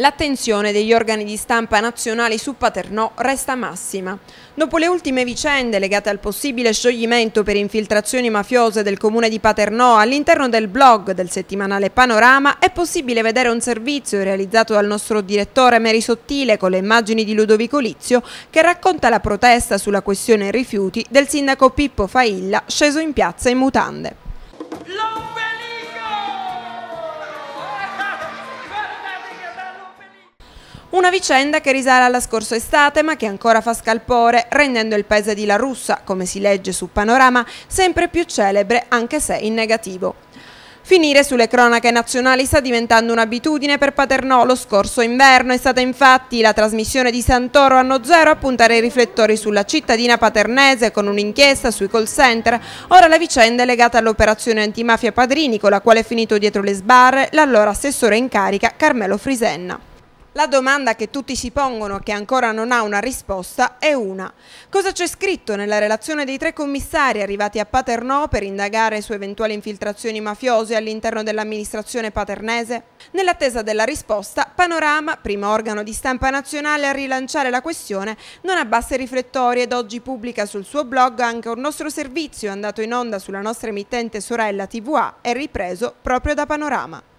L'attenzione degli organi di stampa nazionali su Paternò resta massima. Dopo le ultime vicende legate al possibile scioglimento per infiltrazioni mafiose del comune di Paternò, all'interno del blog del settimanale Panorama è possibile vedere un servizio realizzato dal nostro direttore Meri Sottile con le immagini di Ludovico Lizio che racconta la protesta sulla questione rifiuti del sindaco Pippo Failla sceso in piazza in mutande. Una vicenda che risale alla scorsa estate ma che ancora fa scalpore, rendendo il paese di La Russa, come si legge su Panorama, sempre più celebre anche se in negativo. Finire sulle cronache nazionali sta diventando un'abitudine per Paternò. Lo scorso inverno è stata infatti la trasmissione di Santoro Anno Zero a puntare i riflettori sulla cittadina paternese con un'inchiesta sui call center. Ora la vicenda è legata all'operazione antimafia Padrini con la quale è finito dietro le sbarre l'allora assessore in carica Carmelo Frisenna. La domanda che tutti si pongono che ancora non ha una risposta è una. Cosa c'è scritto nella relazione dei tre commissari arrivati a Paternò per indagare su eventuali infiltrazioni mafiose all'interno dell'amministrazione paternese? Nell'attesa della risposta, Panorama, primo organo di stampa nazionale a rilanciare la questione, non abbassa i riflettori ed oggi pubblica sul suo blog anche un nostro servizio andato in onda sulla nostra emittente sorella TVA e ripreso proprio da Panorama.